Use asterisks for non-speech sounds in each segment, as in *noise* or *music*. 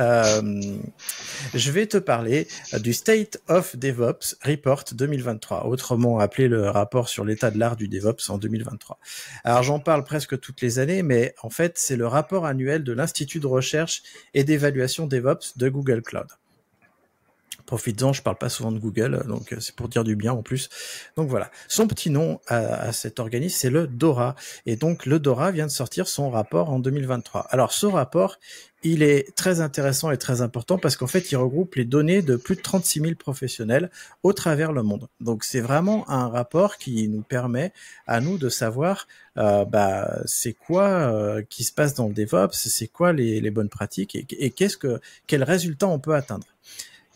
Euh, je vais te parler du State of DevOps Report 2023, autrement appelé le rapport sur l'état de l'art du DevOps en 2023. Alors j'en parle presque toutes les années, mais en fait c'est le rapport annuel de l'Institut de recherche et d'évaluation DevOps de Google Cloud. Profites-en, je parle pas souvent de Google, donc euh, c'est pour dire du bien en plus. Donc voilà, son petit nom euh, à, cet organisme, c'est le DORA. Et donc le DORA vient de sortir son rapport en 2023. Alors ce rapport, il est très intéressant et très important parce qu'en fait, il regroupe les données de plus de 36 000 professionnels au travers le monde. Donc, c'est vraiment un rapport qui nous permet à nous de savoir, euh, bah, c'est quoi qui se passe dans le DevOps, c'est quoi les, bonnes pratiques et, et qu'est-ce que, quels résultats on peut atteindre.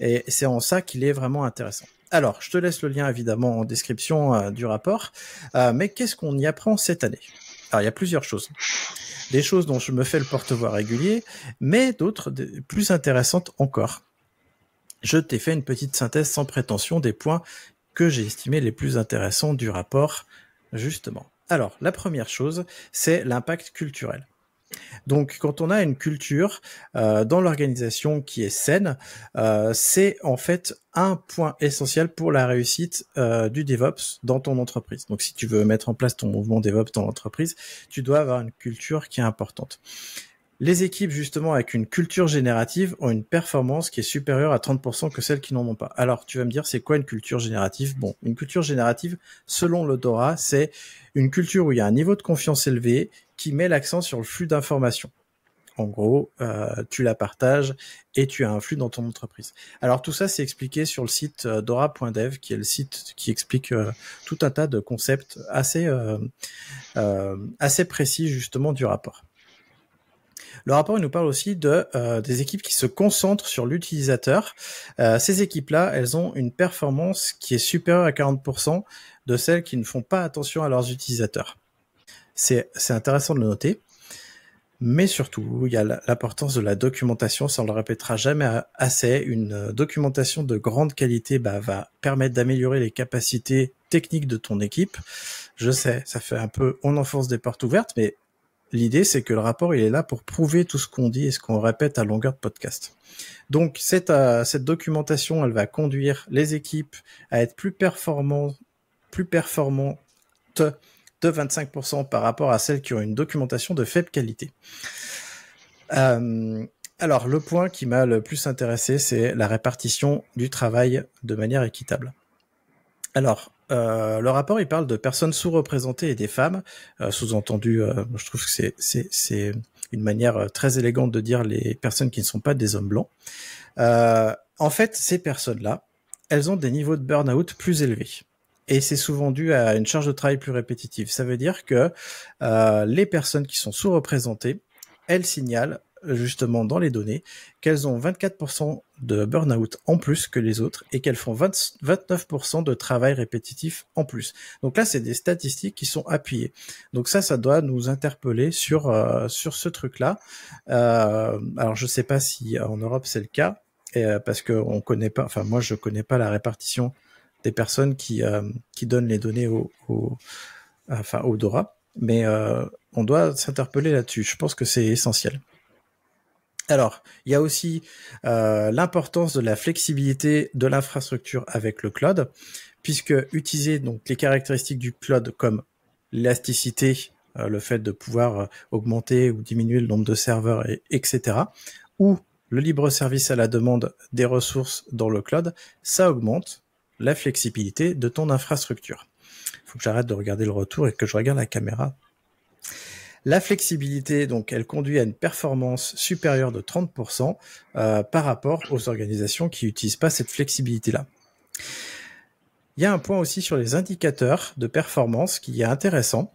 Et c'est en ça qu'il est vraiment intéressant. Alors, je te laisse le lien évidemment en description euh, du rapport. Euh, mais qu'est-ce qu'on y apprend cette année Alors, il y a plusieurs choses. Des choses dont je me fais le porte-voix régulier, mais d'autres plus intéressantes encore. Je t'ai fait une petite synthèse sans prétention des points que j'ai estimés les plus intéressants du rapport, justement. Alors, la première chose, c'est l'impact culturel. Donc quand on a une culture euh, dans l'organisation qui est saine, euh, c'est en fait un point essentiel pour la réussite euh, du DevOps dans ton entreprise. Donc si tu veux mettre en place ton mouvement DevOps dans l'entreprise, tu dois avoir une culture qui est importante. Les équipes justement avec une culture générative ont une performance qui est supérieure à 30% que celles qui n'en ont pas. Alors tu vas me dire c'est quoi une culture générative Bon, une culture générative selon l'odorat, c'est une culture où il y a un niveau de confiance élevé, qui met l'accent sur le flux d'informations. En gros, euh, tu la partages et tu as un flux dans ton entreprise. Alors tout ça, c'est expliqué sur le site euh, dora.dev, qui est le site qui explique euh, tout un tas de concepts assez, assez précis justement du rapport. Le rapport il nous parle aussi de des équipes qui se concentrent sur l'utilisateur. ces équipes-là, elles ont une performance qui est supérieure à 40% de celles qui ne font pas attention à leurs utilisateurs. C'est intéressant de le noter. Mais surtout, il y a l'importance de la documentation, ça on le répétera jamais assez. Une euh, documentation de grande qualité bah, va permettre d'améliorer les capacités techniques de ton équipe. Je sais, ça fait un peu on enfonce des portes ouvertes, mais l'idée c'est que le rapport il est là pour prouver tout ce qu'on dit et ce qu'on répète à longueur de podcast. Donc cette, euh, cette documentation, elle va conduire les équipes à être plus performantes, plus performantes de 25% par rapport à celles qui ont une documentation de faible qualité. Euh, alors, le point qui m'a le plus intéressé, c'est la répartition du travail de manière équitable. Alors, euh, le rapport, il parle de personnes sous-représentées et des femmes. Euh, sous-entendu, je trouve que c'est une manière très élégante de dire les personnes qui ne sont pas des hommes blancs. en fait, ces personnes-là, elles ont des niveaux de burn-out plus élevés et c'est souvent dû à une charge de travail plus répétitive. Ça veut dire que euh, les personnes qui sont sous-représentées, elles signalent justement dans les données qu'elles ont 24% de burn-out en plus que les autres et qu'elles font 29% de travail répétitif en plus. Donc là, c'est des statistiques qui sont appuyées. Donc ça, ça doit nous interpeller sur, euh, sur ce truc-là. Euh, alors je ne sais pas si en Europe c'est le cas, parce que on connaît pas, enfin moi je connais pas la répartition des personnes qui, euh, qui donnent les données au, enfin, au DORA. Mais euh, on doit s'interpeller là-dessus. Je pense que c'est essentiel. Alors, il y a aussi euh, l'importance de la flexibilité de l'infrastructure avec le cloud, puisque utiliser donc les caractéristiques du cloud comme l'élasticité, le fait de pouvoir augmenter ou diminuer le nombre de serveurs, et, etc., ou le libre service à la demande des ressources dans le cloud, ça augmente la flexibilité de ton infrastructure. Il Faut que j'arrête de regarder le retour et que je regarde la caméra. La flexibilité, donc, elle conduit à une performance supérieure de 30% euh, par rapport aux organisations qui n'utilisent pas cette flexibilité-là. Il y a un point aussi sur les indicateurs de performance qui est intéressant.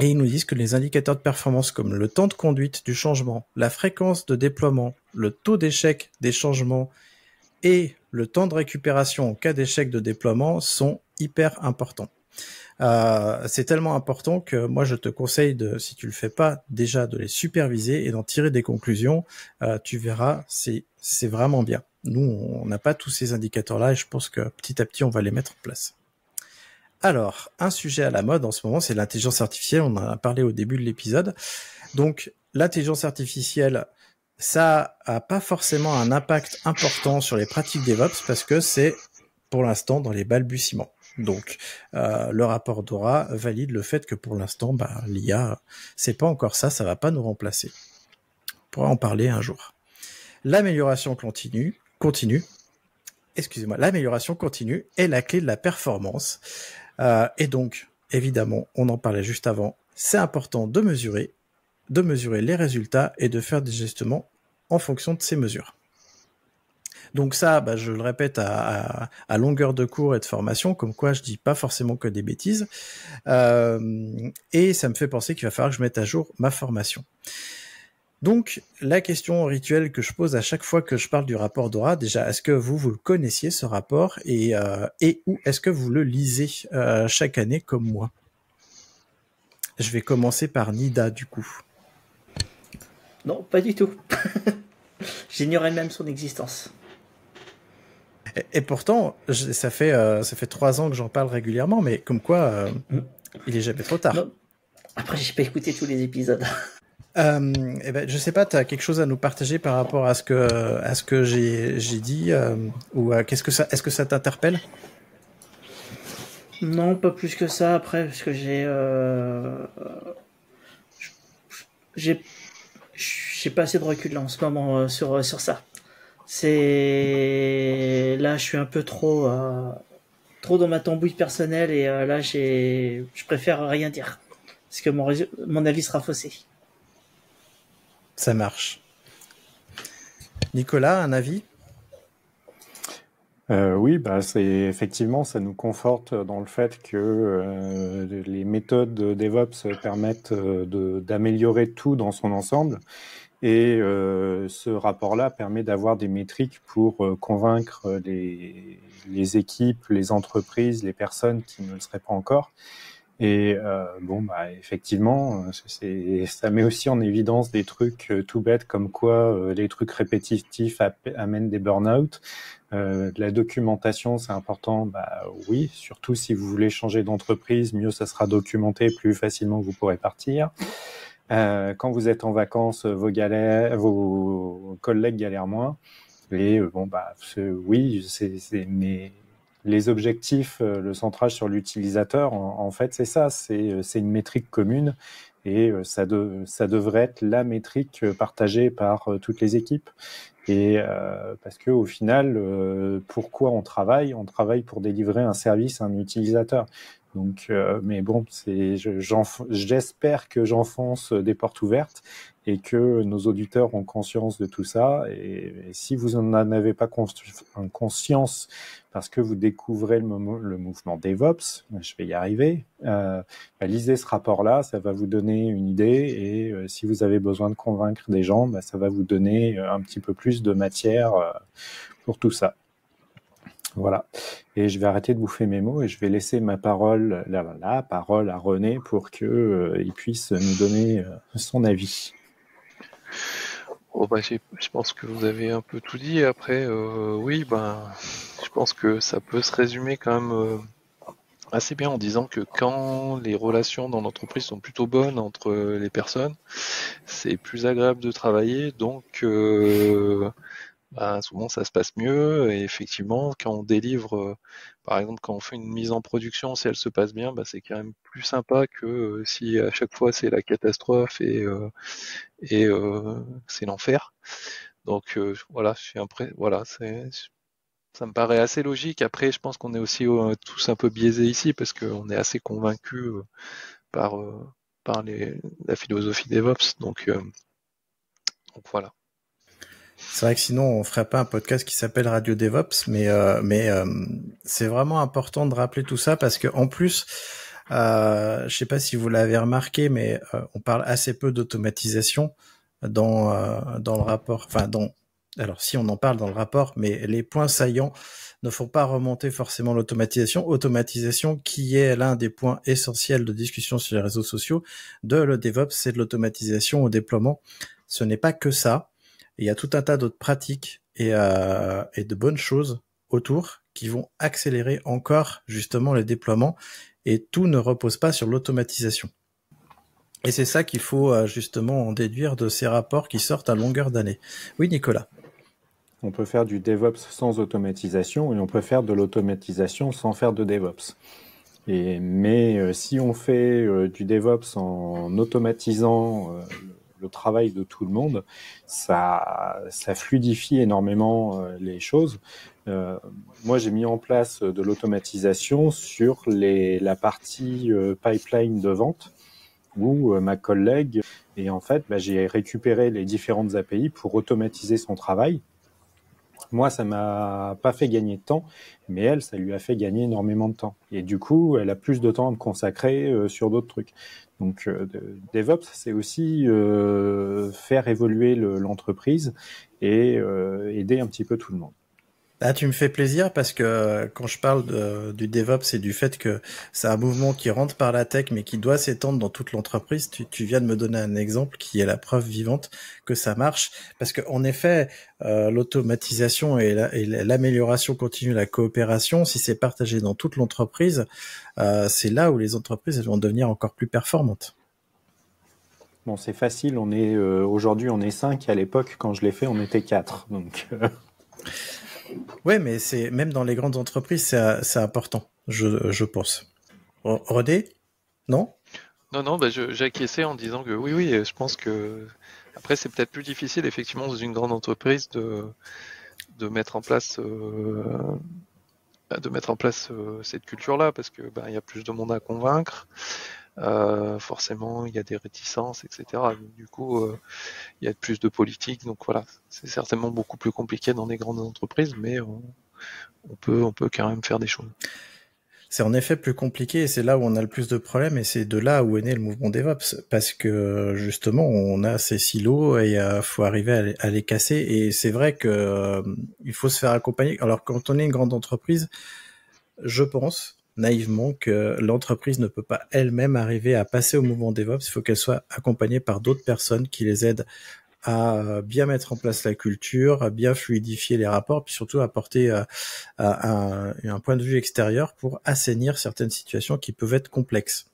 Et ils nous disent que les indicateurs de performance comme le temps de conduite du changement, la fréquence de déploiement, le taux d'échec des changements et le temps de récupération en cas d'échec de déploiement sont hyper importants. Euh, c'est tellement important que moi je te conseille de, si tu le fais pas déjà, de les superviser et d'en tirer des conclusions. Euh, tu verras, c'est c'est vraiment bien. Nous, on n'a pas tous ces indicateurs-là et je pense que petit à petit, on va les mettre en place. Alors, un sujet à la mode en ce moment, c'est l'intelligence artificielle. On en a parlé au début de l'épisode. Donc, l'intelligence artificielle, ça a pas forcément un impact important sur les pratiques DevOps parce que c'est pour l'instant dans les balbutiements. Donc, euh, le rapport Dora valide le fait que pour l'instant, bah, l'IA, c'est pas encore ça, ça va pas nous remplacer. On pourra en parler un jour. L'amélioration continue, continue, excusez-moi, l'amélioration continue est la clé de la performance. Euh, et donc, évidemment, on en parlait juste avant, c'est important de mesurer de mesurer les résultats et de faire des gestements en fonction de ces mesures. Donc ça, bah, je le répète à, longueur de cours et de formation, comme quoi je dis pas forcément que des bêtises. Euh, et ça me fait penser qu'il va falloir que je mette à jour ma formation. Donc la question rituelle que je pose à chaque fois que je parle du rapport Dora, déjà, est-ce que vous, vous connaissiez ce rapport et, euh, et où est-ce que vous le lisez euh, chaque année comme moi Je vais commencer par Nida du coup. Non, pas du tout. *laughs* J'ignorais même son existence. Et, pourtant, ça fait euh, ça fait trois ans que j'en parle régulièrement, mais comme quoi, euh, hmm. il est jamais trop tard. Après, j'ai pas écouté tous les épisodes. *laughs* Euh, eh ben, je sais pas, tu as quelque chose à nous partager par rapport à ce que à ce que j'ai dit euh, ou qu'est-ce que ça est-ce que ça t'interpelle Non, pas plus que ça. Après, parce que j'ai j'ai j'ai pas assez de recul en ce moment euh, sur euh, sur ça. C'est là, je suis un peu trop euh, trop dans ma tambouille personnelle et là, j'ai, je préfère rien dire parce que mon mon avis sera faussé. Ça marche. Nicolas, un avis oui, bah, c'est effectivement, ça nous conforte dans le fait que les méthodes DevOps permettent d'améliorer tout dans son ensemble et euh, ce rapport-là permet d'avoir des métriques pour euh, convaincre euh, les, les, équipes, les entreprises, les personnes qui ne le seraient pas encore. Et bon, bah, effectivement, ça met aussi en évidence des trucs tout bêtes comme quoi les trucs répétitifs amènent des burn-out. la documentation, c'est important, bah oui, surtout si vous voulez changer d'entreprise, mieux ça sera documenté, plus facilement vous pourrez partir. Euh, quand vous êtes en vacances, euh, vos, galères, vos collègues galèrent moins. Et euh, bon, bah, oui, c'est, mais les objectifs, le centrage sur l'utilisateur, en, fait, c'est ça, c'est, une métrique commune et ça, ça devrait être la métrique partagée par toutes les équipes. Et parce que au final, pourquoi on travaille On travaille pour délivrer un service à un utilisateur. Donc, euh, mais bon, j'espère que j'enfonce des portes ouvertes et que nos auditeurs ont conscience de tout ça. Et, si vous n'en avez pas conscience parce que vous découvrez le, mouvement DevOps, ben, je vais y arriver, euh, ben, lisez ce rapport-là, ça va vous donner une idée. Et euh, si vous avez besoin de convaincre des gens, ben, ça va vous donner un petit peu plus de matière pour tout ça. Voilà. Et je vais arrêter de bouffer mes mots et je vais laisser ma parole, la, la parole à René pour qu'il euh, il puisse nous donner euh, son avis. Oh, bah, je pense que vous avez un peu tout dit. Après, euh, oui, ben, je pense que ça peut se résumer quand même assez bien en disant que quand les relations dans l'entreprise sont plutôt bonnes entre les personnes, c'est plus agréable de travailler. Donc, bah, souvent ça se passe mieux. Et effectivement, quand on délivre, euh, par exemple, quand on fait une mise en production, si elle se passe bien, bah, c'est quand même plus sympa que euh, si à chaque fois c'est la catastrophe et, euh, et c'est l'enfer. Donc voilà, je suis voilà, c'est ça me paraît assez logique. Après, je pense qu'on est aussi tous un peu biaisés ici parce qu'on est assez convaincus par, par les, la philosophie DevOps. Donc, donc voilà. C'est vrai que sinon on ferait pas un podcast qui s'appelle Radio DevOps, mais euh, mais euh, c'est vraiment important de rappeler tout ça parce que en plus, euh, je sais pas si vous l'avez remarqué, mais euh, on parle assez peu d'automatisation dans dans le rapport, enfin dans alors si on en parle dans le rapport, mais les points saillants ne font pas remonter forcément l'automatisation. Automatisation qui est l'un des points essentiels de discussion sur les réseaux sociaux de le DevOps, c'est de l'automatisation au déploiement. Ce n'est pas que ça il y a tout un tas d'autres pratiques euh, et, de bonnes choses autour qui vont accélérer encore justement le déploiement. Et tout ne repose pas sur l'automatisation. Et c'est ça qu'il faut euh, justement en déduire de ces rapports qui sortent à longueur d'année. Oui, Nicolas. On peut faire du DevOps sans automatisation et on peut faire de l'automatisation sans faire de DevOps. Et, mais euh, si on fait du DevOps en automatisant le travail de tout le monde, ça, ça fluidifie énormément euh, les choses. Euh, moi, j'ai mis en place euh, de l'automatisation sur la partie pipeline de vente où ma collègue, et en fait, bah, j'ai récupéré les différentes API pour automatiser son travail. Moi, ça m'a pas fait gagner de temps, mais elle, ça lui a fait gagner énormément de temps. Et du coup, elle a plus de temps à me consacrer sur d'autres trucs. Donc euh, DevOps, c'est aussi euh, faire évoluer l'entreprise et euh, aider un petit peu tout le monde. Ah, tu me fais plaisir parce que euh, quand je parle du DevOps c'est du fait que c'est un mouvement qui rentre par la tech mais qui doit s'étendre dans toute l'entreprise, tu, viens de me donner un exemple qui est la preuve vivante que ça marche. Parce que en effet, euh, l'automatisation et l'amélioration continue, la coopération, si c'est partagé dans toute l'entreprise, euh, c'est là où les entreprises elles vont devenir encore plus performantes. Bon, c'est facile. On est aujourd'hui, on est cinq. à l'époque, quand je l'ai fait, on était quatre. Donc, oui, mais c'est même dans les grandes entreprises, c'est important, je, pense. Rodé Non Non, non, bah, j'acquiesçais en disant que oui, oui, je pense que. Après, c'est peut-être plus difficile, effectivement, dans une grande entreprise de, de mettre en place. Euh, bah, de mettre en place euh, cette culture-là parce que ben, il y a plus de monde à convaincre. Euh, forcément il y a des réticences, etc. du coup, euh, il y a plus de politique, donc voilà, c'est certainement beaucoup plus compliqué dans les grandes entreprises, mais on, peut, on peut quand même faire des choses. C'est en effet plus compliqué et c'est là où on a le plus de problèmes et c'est de là où est né le mouvement DevOps parce que justement on a ces silos et il faut arriver à les, casser et c'est vrai qu'il euh, il faut se faire accompagner. Alors quand on est une grande entreprise, je pense, naïvement que l'entreprise ne peut pas elle-même arriver à passer au mouvement DevOps. Il faut qu'elle soit accompagnée par d'autres personnes qui les aident à euh, bien mettre en place la culture, à bien fluidifier les rapports, puis surtout apporter euh, un, point de vue extérieur pour assainir certaines situations qui peuvent être complexes.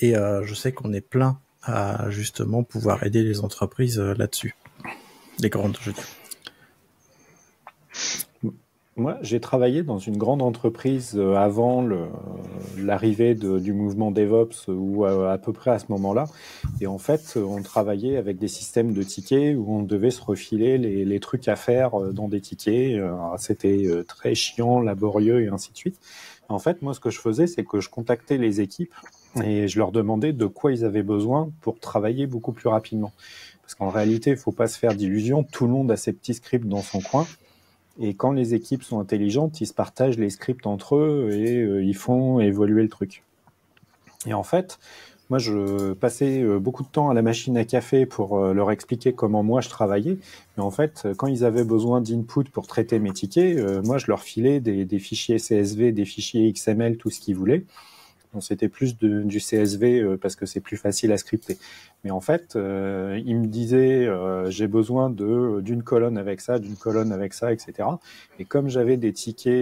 Et euh, je sais qu'on est plein à justement pouvoir aider les entreprises là-dessus, les grandes, je dis. Moi, j'ai travaillé dans une grande entreprise euh, avant euh, l'arrivée du mouvement DevOps euh, ou à, peu près à ce moment-là. Et en fait, on travaillait avec des systèmes de tickets où on devait se refiler les, les trucs à faire dans des tickets. Ah, c'était très chiant, laborieux et ainsi de suite. En fait, moi, ce que je faisais, c'est que je contactais les équipes et je leur demandais de quoi ils avaient besoin pour travailler beaucoup plus rapidement. Parce qu'en réalité, il faut pas se faire d'illusions. Tout le monde a ses petits scripts dans son coin. Et quand les équipes sont intelligentes, ils se partagent les scripts entre eux et euh, ils font évoluer le truc. Et en fait, moi, je passais euh, beaucoup de temps à la machine à café pour euh, leur expliquer comment moi je travaillais. Mais en fait, quand ils avaient besoin d'input pour traiter mes tickets, moi, je leur filais des, fichiers CSV, des fichiers XML, tout ce qu'ils voulaient c'était plus du CSV euh, parce que c'est plus facile à scripter. Mais en fait, euh, il me disait euh, j'ai besoin de d'une colonne avec ça, d'une colonne avec ça, etc. Et comme j'avais des tickets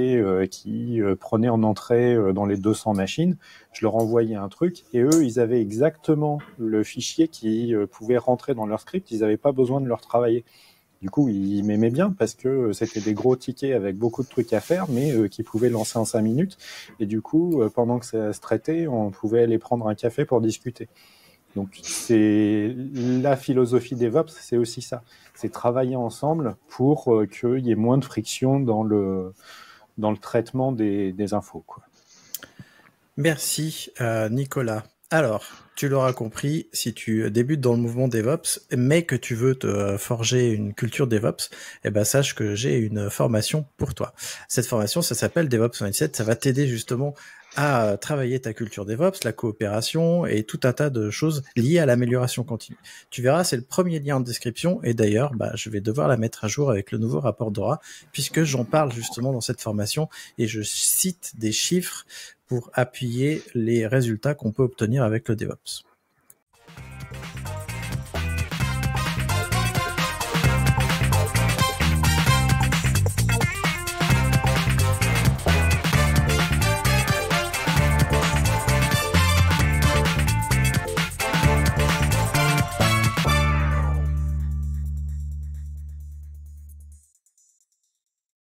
qui prenaient en entrée dans les 200 machines, je leur envoyais un truc et eux, ils avaient exactement le fichier qui pouvait rentrer dans leur script. Ils n'avaient pas besoin de le travailler. Du coup, il m'aimait bien parce que euh, c'était des gros tickets avec beaucoup de trucs à faire, mais euh, qui pouvaient lancer en cinq minutes. Et du coup, euh, pendant que ça se traitait, on pouvait aller prendre un café pour discuter. Donc, c'est la philosophie DevOps, c'est aussi ça. C'est travailler ensemble pour qu'il y ait moins de friction dans le, dans le traitement des, infos. Merci, Nicolas. Alors, tu l'auras compris, si tu euh, débutes dans le mouvement DevOps, mais que tu veux te euh, forger une culture DevOps, eh ben sache que j'ai une formation pour toi. Cette formation, ça s'appelle DevOps 27. Ça va t'aider justement à travailler ta culture DevOps, la coopération et tout un tas de choses liées à l'amélioration continue. Tu verras, c'est le premier lien en description et d'ailleurs, bah, je vais devoir la mettre à jour avec le nouveau rapport Dora puisque j'en parle justement dans cette formation et je cite des chiffres pour appuyer les résultats qu'on peut obtenir avec le DevOps.